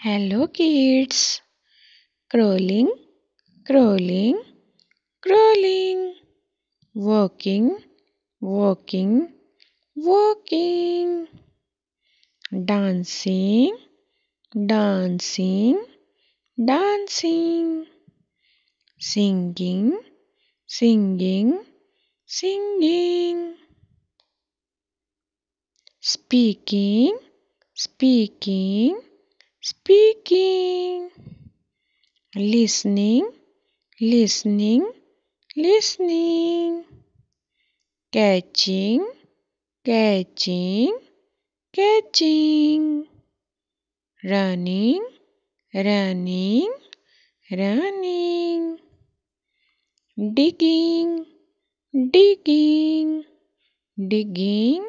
Hello kids. Crawling, crawling, crawling. Walking, walking, walking. Dancing, dancing, dancing. Singing, singing, singing. Speaking, speaking, speaking listening listening listening catching catching catching running running running digging digging digging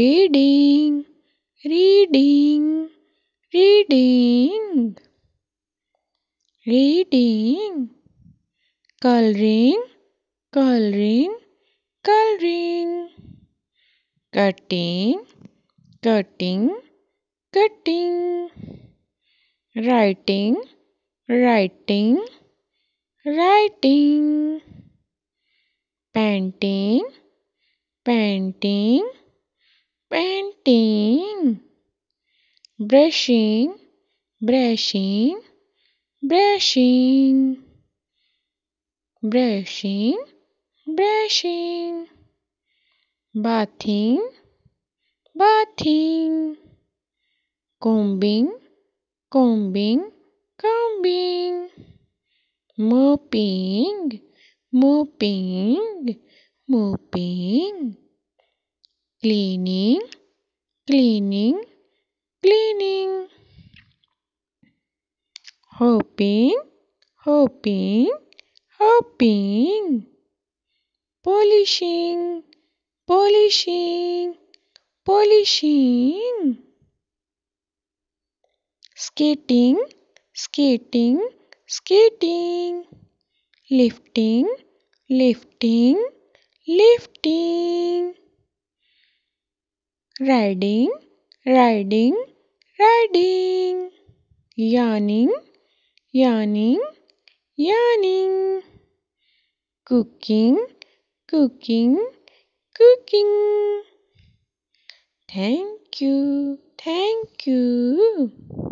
reading reading reading reading coloring coloring coloring cutting cutting cutting writing writing writing painting painting painting brushing, brushing, brushing, brushing, brushing, bathing, bathing, combing, combing, combing, mopping, mopping, mopping, cleaning, cleaning, cleaning. hoping, hopping, hopping. Polishing, polishing, polishing. Skating, skating, skating. Lifting, lifting, lifting. Riding, riding, riding. Yawning, yarning yarning cooking cooking cooking thank you thank you